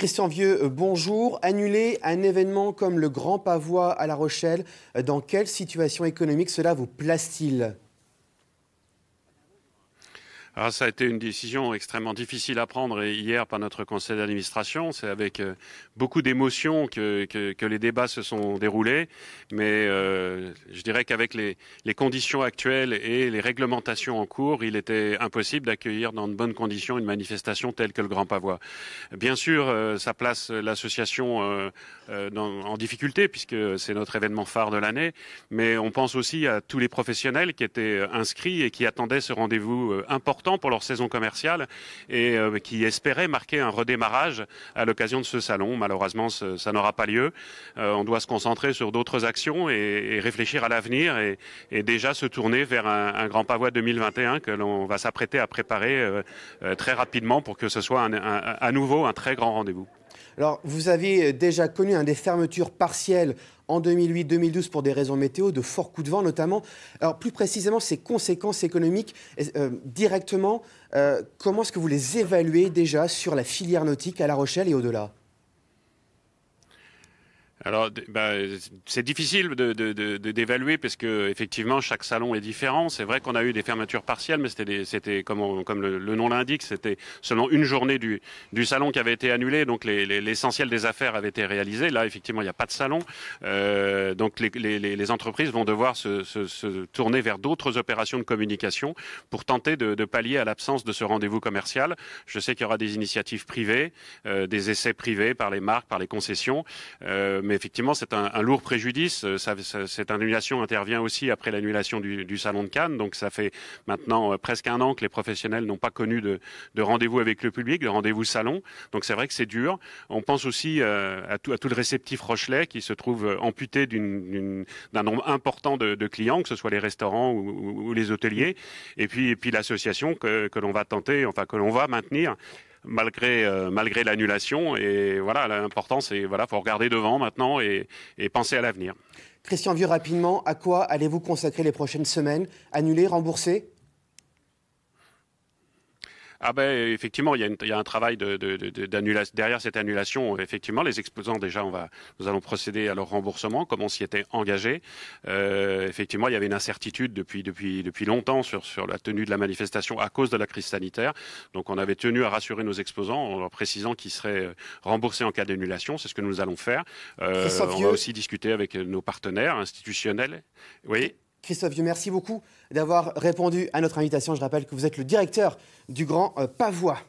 Christian Vieux, euh, bonjour. Annuler un événement comme le Grand Pavois à La Rochelle, euh, dans quelle situation économique cela vous place-t-il alors, ah, ça a été une décision extrêmement difficile à prendre hier par notre conseil d'administration. C'est avec euh, beaucoup d'émotion que, que, que, les débats se sont déroulés. Mais euh, je dirais qu'avec les, les, conditions actuelles et les réglementations en cours, il était impossible d'accueillir dans de bonnes conditions une manifestation telle que le Grand Pavois. Bien sûr, euh, ça place l'association en difficulté puisque c'est notre événement phare de l'année. Mais on pense aussi à tous les professionnels qui étaient inscrits et qui attendaient ce rendez-vous important pour leur saison commerciale et euh, qui espéraient marquer un redémarrage à l'occasion de ce salon. Malheureusement, ça n'aura pas lieu. Euh, on doit se concentrer sur d'autres actions et, réfléchir à l'avenir et, déjà se tourner vers un, grand pavois 2021 que l'on va s'apprêter à préparer euh, très rapidement pour que ce soit à nouveau un très grand rendez-vous. Alors, vous avez euh, déjà connu un des fermetures partielles en 2008-2012 pour des raisons météo, de forts coups de vent notamment. Alors plus précisément, ces conséquences économiques euh, directement, euh, comment est-ce que vous les évaluez déjà sur la filière nautique à La Rochelle et au-delà alors, bah, c'est difficile d'évaluer de, de, parce que effectivement chaque salon est différent. C'est vrai qu'on a eu des fermetures partielles, mais c'était comme, comme le, nom l'indique, c'était selon une journée du, du, salon qui avait été annulé. donc l'essentiel les, des affaires avait été réalisé. Là, effectivement, il n'y a pas de salon, euh, donc les, entreprises vont devoir se, tourner vers d'autres opérations de communication pour tenter de, pallier à l'absence de ce rendez-vous commercial. Je sais qu'il y aura des initiatives privées, euh, des essais privés par les marques, par les concessions. Euh, mais effectivement, c'est un, lourd préjudice. Euh, cette annulation intervient aussi après l'annulation du, Salon de Cannes. Donc ça fait maintenant euh, presque un an que les professionnels n'ont pas connu de, rendez-vous avec le public, de rendez-vous salon. Donc c'est vrai que c'est dur. On pense aussi euh, à, tout, le réceptif Rochelet qui se trouve amputé d'un nombre important de, clients, que ce soit les restaurants ou, les hôteliers. Et puis, l'association que, que l'on va tenter, enfin que l'on va maintenir euh, malgré, l'annulation. Et voilà, l'important, c'est voilà, faut regarder devant maintenant et, et penser à l'avenir. Christian Vieux, rapidement, à quoi allez-vous consacrer les prochaines semaines Annuler, rembourser ah ben effectivement, il y a, un travail d'annulation. derrière cette annulation, effectivement, les exposants, déjà, on va, nous allons procéder à leur remboursement, comme on s'y était engagé. Euh, effectivement, il y avait une incertitude depuis, depuis, depuis longtemps sur, sur la tenue de la manifestation à cause de la crise sanitaire. Donc on avait tenu à rassurer nos exposants en leur précisant qu'ils seraient euh, remboursés en cas d'annulation. C'est ce que nous allons faire. Euh, on va aussi discuter avec euh, nos partenaires institutionnels. Oui. Christophe Vieux, merci beaucoup d'avoir répondu à notre invitation. Je rappelle que vous êtes le directeur du Grand euh, Pavois.